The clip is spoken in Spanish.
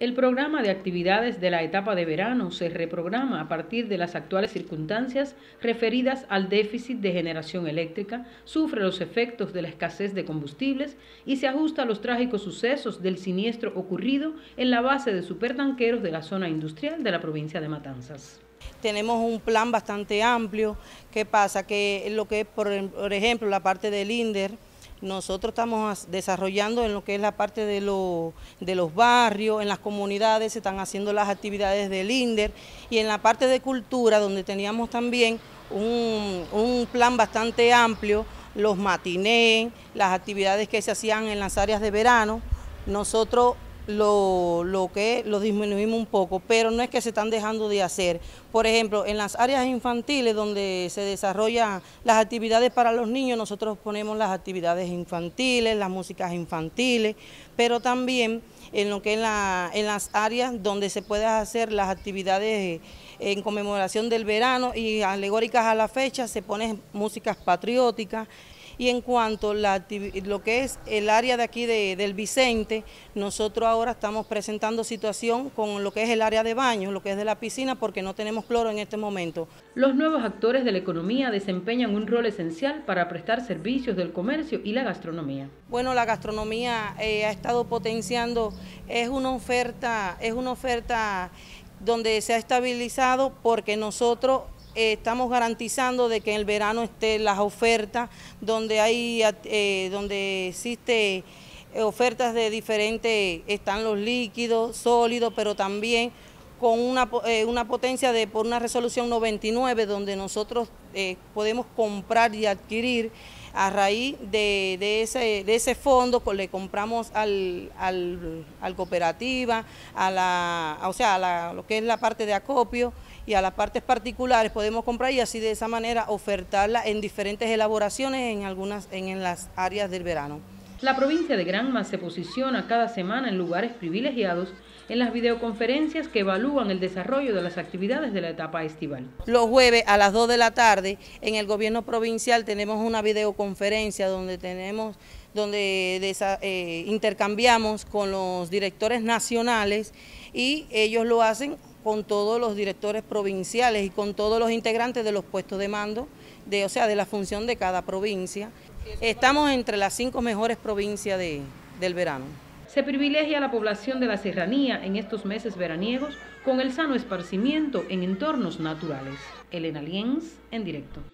El programa de actividades de la etapa de verano se reprograma a partir de las actuales circunstancias referidas al déficit de generación eléctrica, sufre los efectos de la escasez de combustibles y se ajusta a los trágicos sucesos del siniestro ocurrido en la base de supertanqueros de la zona industrial de la provincia de Matanzas tenemos un plan bastante amplio. ¿Qué pasa? Que lo que es, por, ejemplo, la parte del INDER, nosotros estamos desarrollando en lo que es la parte de, los barrios, en las comunidades, se están haciendo las actividades del INDER y en la parte de cultura, donde teníamos también un, un plan bastante amplio, los matinés, las actividades que se hacían en las áreas de verano. Nosotros lo, lo, que lo disminuimos un poco, pero no es que se están dejando de hacer. Por ejemplo, en las áreas infantiles donde se desarrollan las actividades para los niños, nosotros ponemos las actividades infantiles, las músicas infantiles, pero también en lo que en, en las áreas donde se pueden hacer las actividades en conmemoración del verano y alegóricas a la fecha, se ponen músicas patrióticas, y en cuanto a lo que es el área de aquí del Vicente, nosotros ahora estamos presentando situación con lo que es el área de baños, lo que es de la piscina, porque no tenemos cloro en este momento. Los nuevos actores de la economía desempeñan un rol esencial para prestar servicios del comercio y la gastronomía. Bueno, la gastronomía eh, ha estado potenciando, es una oferta, es una oferta donde se ha estabilizado porque nosotros eh, estamos garantizando de que en el verano estén las ofertas, donde, hay, eh, donde existe eh, ofertas de diferentes, están los líquidos, sólidos, pero también con una, eh, una potencia de por una resolución 99 donde nosotros eh, podemos comprar y adquirir a raíz de, de, ese, de ese fondo pues, le compramos al, al, cooperativa, a la, o sea, a lo que es la parte de acopio y a las partes particulares podemos comprar y así de esa manera ofertarla en diferentes elaboraciones en algunas en las áreas del verano. La provincia de Granma se posiciona cada semana en lugares privilegiados en las videoconferencias que evalúan el desarrollo de las actividades de la etapa estival. Los jueves a las 2 de la tarde en el gobierno provincial tenemos una videoconferencia donde tenemos donde eh, intercambiamos con los directores nacionales y ellos lo hacen con todos los directores provinciales y con todos los integrantes de los puestos de mando, de, o sea, de la función de cada provincia. Estamos entre las cinco mejores provincias del verano. Se privilegia la población de la serranía en estos meses veraniegos con el sano esparcimiento en entornos naturales. Elena Liens en directo.